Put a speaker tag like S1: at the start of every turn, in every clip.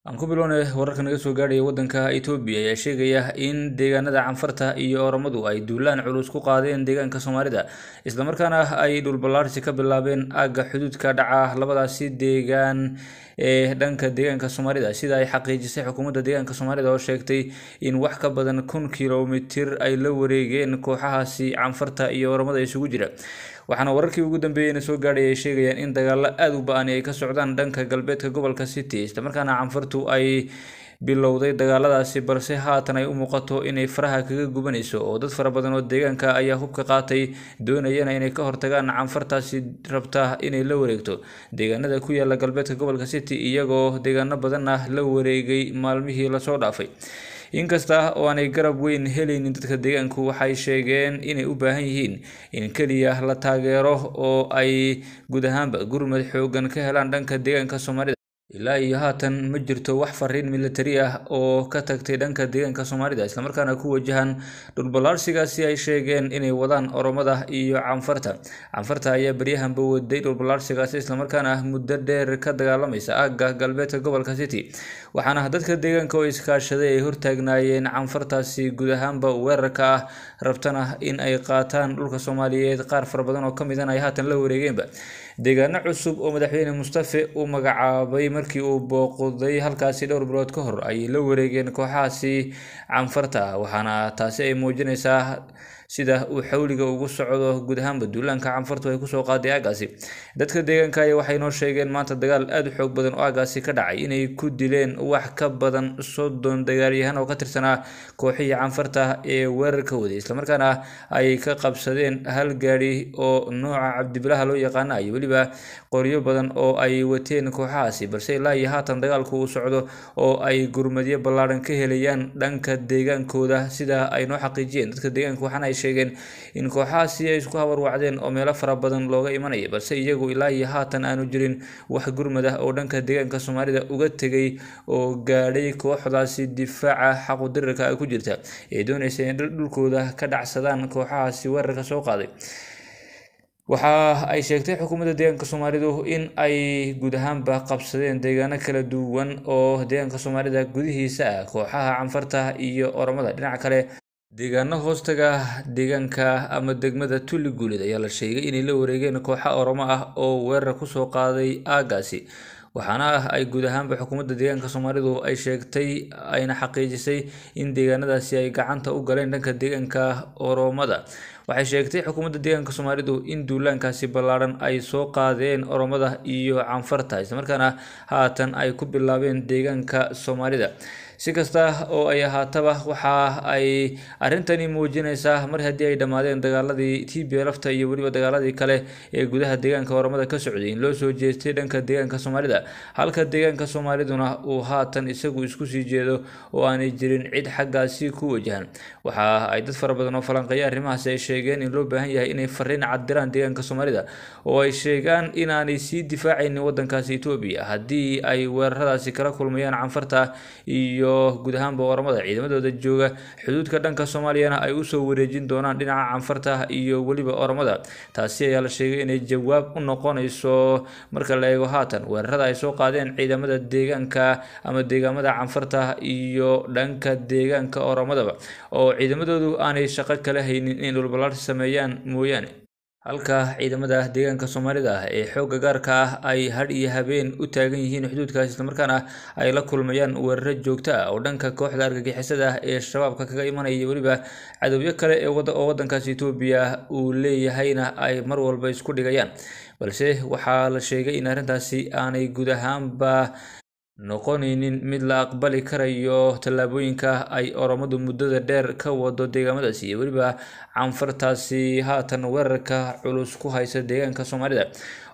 S1: aan ku bilownay wararka naga soo gaadhaya waddanka etoobiya ayaa sheegaya in deegaanada canfarta iyo oramadu ay duulaan culus ku qaadeen deegaanka soomaalida islamarkaana ay dhulbalaarsi ka bilaabeen aagga xuduudka dhaca labadaasi deegaan ee dhanka deegaanka soomaalida sida ay xaqiijisay xukuumadda deegaanka soomaalida oo sheegtay in wax ka badan kun kilomitir ay la wareegeen kooxahaasi canfarta iyo oramada isugu jira waxaana wararkii ugu dambeeyeyna soo gaadhay ay sheegayaan in dagaalo aada u ba-ani ay ka socdaan dhanka galbeedka gobolka city islamarkaana canfartu ay bilowday dagaaladaasi balse haatan ay u muuqato inay faraha kaga gubanayso oo dad fara badan oo deegaanka ayaa hubka qaatay doonayana inay ka hortagaan canfartaasi rabta inay la wareegto deegaanada ku yaala galbeedka gobolka city iyagoo deegaano badanna la wareegay maalmihii lasoo dhaafay inkasta oo aanay garab weyn helaynin dadka deegaanku waxay sheegeen inay u baahan yihiin in keliya la taageero oo ay guud ahaanba gurmad xooggan ka helaan dhanka deegaanka soomaalida ilaa iyo haatan ma jirto wax fariin milatari ah oo ka tagtay dhanka deegaanka soomaalida islamarkaana ku wajahan dhulbalaarsiga si ay sheegeen inay wadaan oromada iyo canfarta canfarta ayaa beryahanba waday dhulbalaarsigaasi islamarkaana muddo dheer ka dagaalamaysa aagga galbeedka gobolka city waxaana dadka deegaanka oo iskaashaday ay hortaagnaayeen canfartaasi guud ahaanba weerarka ah rabtana in ay qaataan dhulka soomaaliyeed qaar farabadan oo ka midan ay haatan la wareegeenba deegaano cusub oo madaxweyne mustafe uu magacaabay markii uu booqday halkaasi dhowr bilood ka hor ayay la wareegeen kooxahaasi canfarta ah waxaana taasi ay muujinaysaa sida uu xawliga ugu socdo guud ahaanba duulaanka canfartu ay kusoo qaaday aagaasi dadka deegaanka ayaa waxay noo sheegeen maanta dagaal aada u xoog badan oo aagaasi ka dhacay inay ku dileen wax ka badan soddon dagaalyahan oo ka tirsanaa kooxihii canfarta ee weerarka waday islamarkaana ay ka qabsadeen hal gaadhi oo nooca cabdibilaha loo yaqaana iyo weliba qoryo badan oo ay wateen kooxahaasi balse ilaa iyo haatan dagaalku uu socdo oo ay gurmadyo ballaadhan ka helayaan dhanka deegaankooda sida ay noo xaqiijiyeen dadka deegaanka waxaana ay sheegeen in kooxahaasi ay isku habarwacdeen oo meelo fara badan looga imanaya balse iyagu ilaa iyo haatan aanu jirin wax gurmad ah oo dhanka deegaanka soomaalida uga tegay oo gaadhay kooxdaasi difaaca xaqudirirka ay ku jirta ee doonaysa in dhulkooda ka dhacsadaan kooxahaasi weerarka soo qaaday waxa ay sheegtay xukuumadda deegaanka soomaalidu in ay guud ahaanba qabsadeen deegaano kala duwan oo deegaanka soomaalida gudihiisa ah kooxaha canfarta iyo oramada dhinaca kale deegaano hoostaga ah deegaanka ama degmada tuli guuleed ayaa la sheegay inay la wareegeen kooxa oromo ah oo weerar kusoo qaaday aaggaasi waxaana ah ay guud ahaanba xukuumadda deegaanka soomaalidu ay sheegtay ayna xaqiijisay in deegaanadaasi ay gacanta u galeen dhanka deegaanka oromada waxay sheegtay xukuumadda deegaanka soomaalidu in duulaankaasi ballaaran ay soo qaadeen oromada iyo canfarta islamarkaana haatan ay ku bilaabeen deegaanka soomaalida si kasta oo ay ahaataba waxa ay arrintani muujinaysaa mar haddii ay dhammaadeen dagaaladii tibia lafta iyo weliba dagaaladii kale ee gudaha deegaanka horamada ka socday loo soo jeestay dhanka deegaanka soomaalida halka deegaanka soomaaliduna uu haatan isagu isku sii jeedo oo aanay jirin cid xaggaasi ku wajahan waxa ay dad fara badan oo falanqeeya arrimahaasi ay sheegeen in loo baahan yahay inay fariin caddiraan deegaanka soomaalida oo ay sheegaan inaanay sii difaacaynin waddankaasi etoobiya haddii ay weeraradaasi kala kulmayaan canfarta iyo guud ahaanba waramada ciidamadooda jooga xuduudka dhanka soomaaliyana ay u soo wareejin doonaan dhinaca canfarta iyo weliba oromada taasi ayaa la sheegay inay jawaab u noqonayso marka la eego haatan weerarada ay soo qaadeen ciidamada deegaanka ama deegaamada canfarta iyo dhanka deegaanka oramadaba oo ciidamadoodu aanay shaqo kala haynin inay dhulbalaarsi sameeyaan mooyaane halka ciidamada deegaanka soomaalida ah ee xoogga gaarka ah ay had iyo habeen u taagan yihiin xuduudkaas islamarkaana ay la kulmayaan weeraro joogto ah oo dhanka kooxda argagixisada ee shabaabka kaga imanaya weliba cadowyo kale oo waddankaas etoobiya uu leeyahayna ay mar walba isku dhigayaan balse waxaa la sheegay in arrintaasi aanay guud ahaanba noqonaynin mid la aqbali karayo tallaabooyinka ay oromadu muddada dheer ka wado deegaamadaasi iyo weliba canfartaasi haatan weerarka culus ku haysa deegaanka soomaalida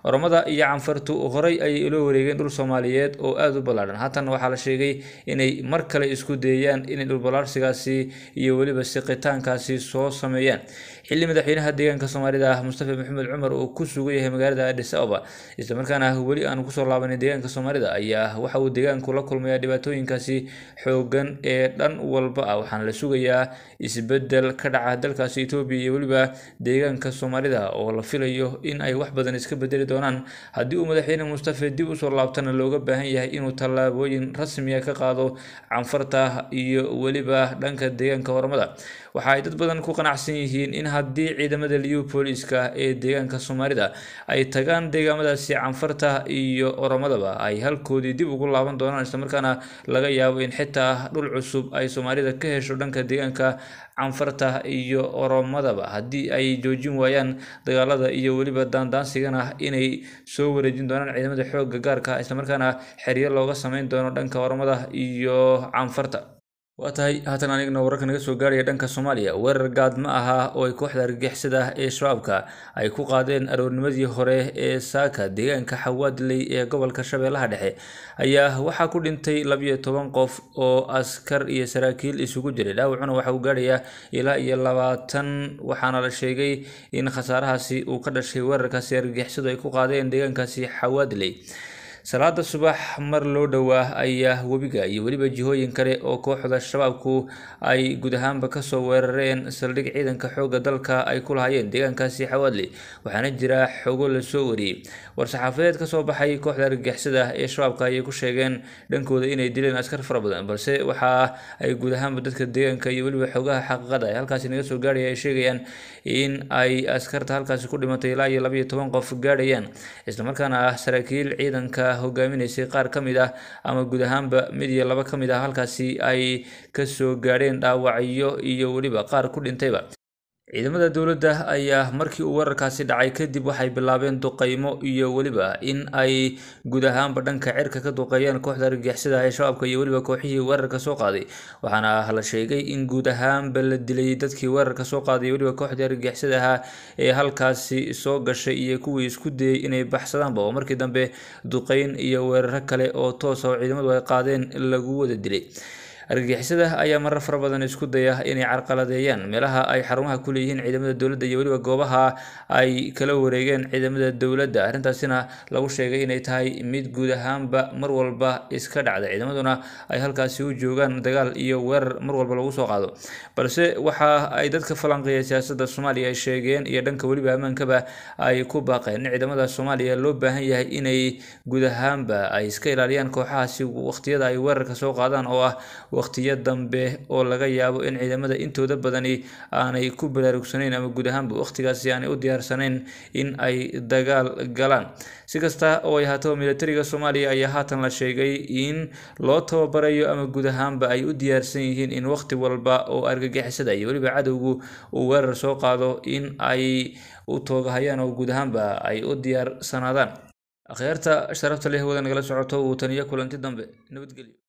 S1: oromada iyo canfartu horay ayay ula wareegeen dhul soomaaliyeed oo aada u ballaadhan haatan waxaa la sheegay inay mar kale isku dayayaan inay dhulbalaarsigaasi iyo weliba siqitaankaasi soo sameeyaan xili madaxweynaha deegaanka soomaalida mustafa maxamed cumar oo ku sugan yahay magaalada adis ababa islamarkaana weli aanu kusoo laabanin deegaanka soomaalida ayaa waxa uu deegaanku la kulmaya dhibaatooyinkaasi xoogan ee dhan walba ah waxaana la sugayaa isbedel ka dhaca dalkaasi etoobiya iyo weliba deegaanka soomaalida oo la filayo in ay wax badan iska bedeli doonaan haddii uu madaxweyne mustafe dib usoo laabtana looga baahan yahay inuu tallaabooyin rasmiya ah ka qaado canfarta iyo weliba dhanka deegaanka hormada waxa ay dad badan ku qanacsan yihiin in haddii ciidamada liyu booliska ee deegaanka soomaalida ay tagaan deegaamadaasi canfarta iyo oromadaba ay halkoodii dib ugu laaban taaban doonaan islamarkaana laga yaabo in xitaa dhul cusub ay soomaalida ka hesho dhanka deegaanka canfarta iyo oromadaba haddii ay joojin waayaan dagaalada iyo weliba daandaansigana inay soo wareejin doonaan ciidamada xoogga gaarka ah, islamarkaana xeryo looga sameyn doono dhanka oromada iyo canfarta waa tahay haatan anigna wararka naga soo gaaraya dhanka soomaaliya weerar gaad ma ahaa oo ay kooxda argagixisada ee shabaabka ay ku qaadeen aroornimadii hore ee saaka deegaanka xawaadley ee gobolka shabeellaha dhexe ayaa waxaa ku dhintay labiyo toban qof oo askar iyo saraakiil isugu jiray dhaawacuna waxa uu gaadhayaa ilaa iyo labaatan waxaana la sheegay in khasaarahaasi uu ka dhashay weerarkaasi argagixisadu ay ku qaadeen deegaankaasi xawaadiley salaada subax mar loo dhowaa ayaa webiga iyo weliba jihooyin kale oo kooxda shabaabku ay guud ahaanba kasoo weerareen saldhig ciidanka xoogga dalka ay ku lahaayeen deegaankaasi xawaadle waxaana jira xogo lasoo wariyey war-saxaafadeed kasoo baxay kooxda argagixisada ee shabaabka ayay ku sheegeen dhankooda inay dileen askar fara badan balse waxa ay guud ahaanba dadka deegaanka iyo weliba xogaha xaqiiqada ay ah halkaasi naga soo gaaraya ay sheegayaan in ay askarta halkaasi ku dhimatay ilaa iyo labayo toban qof gaadhayaan islamarkaana ah saraakiil ciidanka hogaaminaysay qaar ka mid ah ama guud ahaanba mid iyo laba ka mid ah halkaasi ay ka soo gaadheen dhaawacyo iyo weliba qaar ku dhintayba ciidamada dowladda ayaa markii uu weerarkaasi dhacay kadib waxay bilaabeen duqeymo iyo weliba in ay guud ahaanba dhanka cirka ka duqeeyeen kooxda argagixisada ee shabaabka iyo weliba kooxihii weerarka soo qaaday waxaana la sheegay in guud ahaanba la dilay dadkii weerarka soo qaaday weliba kooxdii argagixisada ee halkaasi soo gashay iyo kuwii isku dayay inay baxsadaanba oo markii dambe duqeyn iyo weeraro kale oo toosa ah oo ciidamadu ay qaadeen lagu wada dilay argagixisada ayaa marar fara badan isku daya inay carqaladeeyaan meelaha ay xarumaha ku leeyihiin ciidamada dowladda iyo weliba goobaha ay kala wareegeen ciidamada dowladda arrintaasina lagu sheegay inay tahay mid guud ahaanba mar walba iska dhacda ciidamaduna ay halkaasi u joogaan dagaal iyo weerar mar walba lagu soo qaado balse waxa ay dadka falanqeeya siyaasadda soomaaliya ay sheegeen iyo dhanka weliba ammaankaba ay ku baaqeen in ciidamada soomaaliya loo baahan yahay inay guud ahaanba ay iska ilaaliyaan kooxahaasi waqtiyada ay weerarka soo qaadaan oo ah waqtiyo dambe oo laga yaabo in ciidamada intooda badani aanay ku baraarugsanayn ama guud ahaanba waqtigaasi aanay u diyaarsanayn in ay dagaal galaan si kasta oo ay haataba milatariga soomaaliya ayaa haatan la sheegay in loo tababarayo ama guud ahaanba ay u diyaarsan yihiin in waqti walba oo argagixisada iyo weliba cadowgu uu weerar soo qaado in ay u toogahayaan oo guud ahaanba ay u diyaarsanaadaan akhyaarta sharafta leh wada nagala socoto wuu taniyo kulanti dambe nabadgelyo